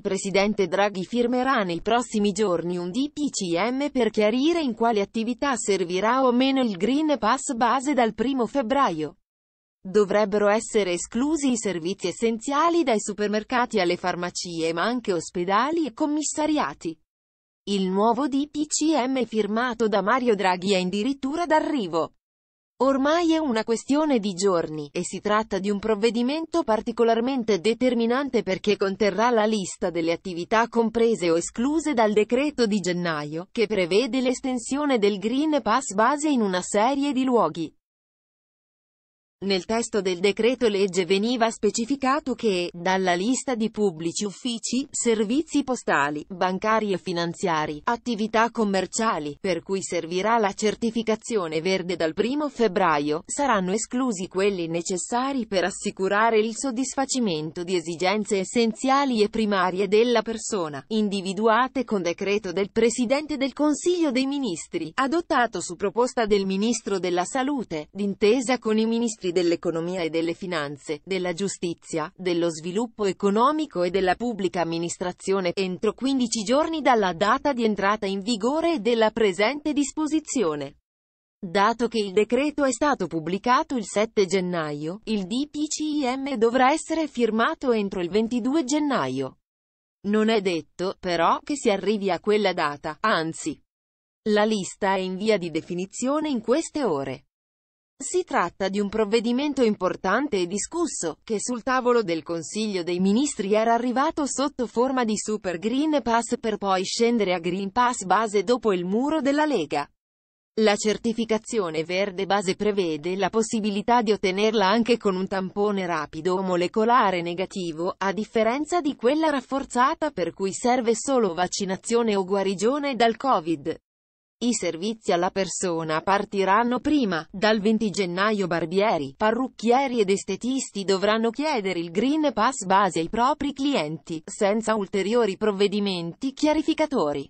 Il presidente Draghi firmerà nei prossimi giorni un DPCM per chiarire in quale attività servirà o meno il Green Pass base dal 1 febbraio. Dovrebbero essere esclusi i servizi essenziali dai supermercati alle farmacie ma anche ospedali e commissariati. Il nuovo DPCM firmato da Mario Draghi è addirittura d'arrivo. Ormai è una questione di giorni, e si tratta di un provvedimento particolarmente determinante perché conterrà la lista delle attività comprese o escluse dal decreto di gennaio, che prevede l'estensione del Green Pass base in una serie di luoghi. Nel testo del decreto legge veniva specificato che, dalla lista di pubblici uffici, servizi postali, bancari e finanziari, attività commerciali, per cui servirà la certificazione verde dal 1 febbraio, saranno esclusi quelli necessari per assicurare il soddisfacimento di esigenze essenziali e primarie della persona, individuate con decreto del Presidente del Consiglio dei Ministri, adottato su proposta del Ministro della Salute, d'intesa con i Ministri ministri dell'economia e delle finanze, della giustizia, dello sviluppo economico e della pubblica amministrazione, entro 15 giorni dalla data di entrata in vigore della presente disposizione. Dato che il decreto è stato pubblicato il 7 gennaio, il DPCIM dovrà essere firmato entro il 22 gennaio. Non è detto, però, che si arrivi a quella data, anzi. La lista è in via di definizione in queste ore. Si tratta di un provvedimento importante e discusso, che sul tavolo del Consiglio dei Ministri era arrivato sotto forma di Super Green Pass per poi scendere a Green Pass base dopo il muro della Lega. La certificazione verde base prevede la possibilità di ottenerla anche con un tampone rapido o molecolare negativo, a differenza di quella rafforzata per cui serve solo vaccinazione o guarigione dal Covid. I servizi alla persona partiranno prima. Dal 20 gennaio barbieri, parrucchieri ed estetisti dovranno chiedere il Green Pass base ai propri clienti, senza ulteriori provvedimenti chiarificatori.